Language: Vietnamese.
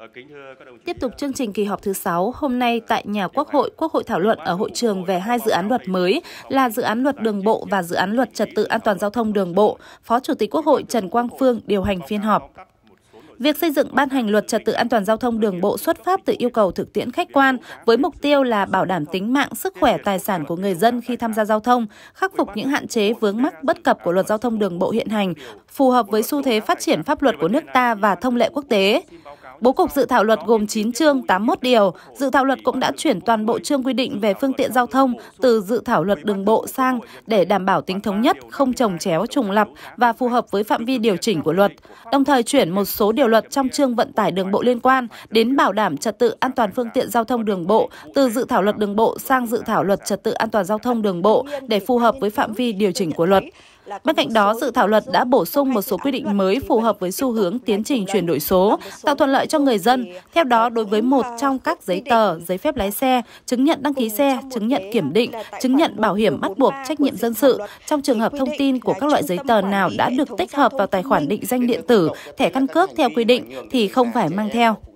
Ờ, Tiếp tục chương trình kỳ họp thứ 6, hôm nay tại nhà Quốc hội, Quốc hội thảo luận ở hội trường về hai dự án luật mới là dự án luật đường bộ và dự án luật trật tự an toàn giao thông đường bộ. Phó Chủ tịch Quốc hội Trần Quang Phương điều hành phiên họp. Việc xây dựng ban hành luật trật tự an toàn giao thông đường bộ xuất phát từ yêu cầu thực tiễn khách quan với mục tiêu là bảo đảm tính mạng, sức khỏe, tài sản của người dân khi tham gia giao thông, khắc phục những hạn chế vướng mắc bất cập của luật giao thông đường bộ hiện hành, phù hợp với xu thế phát triển pháp luật của nước ta và thông lệ quốc tế. Bố cục dự thảo luật gồm 9 chương, 81 điều. Dự thảo luật cũng đã chuyển toàn bộ chương quy định về phương tiện giao thông từ dự thảo luật đường bộ sang để đảm bảo tính thống nhất, không trồng chéo trùng lập và phù hợp với phạm vi điều chỉnh của luật. Đồng thời chuyển một số điều luật trong chương vận tải đường bộ liên quan đến bảo đảm trật tự an toàn phương tiện giao thông đường bộ từ dự thảo luật đường bộ sang dự thảo luật trật tự an toàn giao thông đường bộ để phù hợp với phạm vi điều chỉnh của luật. Bên cạnh đó, dự thảo luật đã bổ sung một số quy định mới phù hợp với xu hướng tiến trình chuyển đổi số, tạo thuận lợi cho người dân. Theo đó, đối với một trong các giấy tờ, giấy phép lái xe, chứng nhận đăng ký xe, chứng nhận kiểm định, chứng nhận bảo hiểm bắt buộc trách nhiệm dân sự, trong trường hợp thông tin của các loại giấy tờ nào đã được tích hợp vào tài khoản định danh điện tử, thẻ căn cước theo quy định thì không phải mang theo.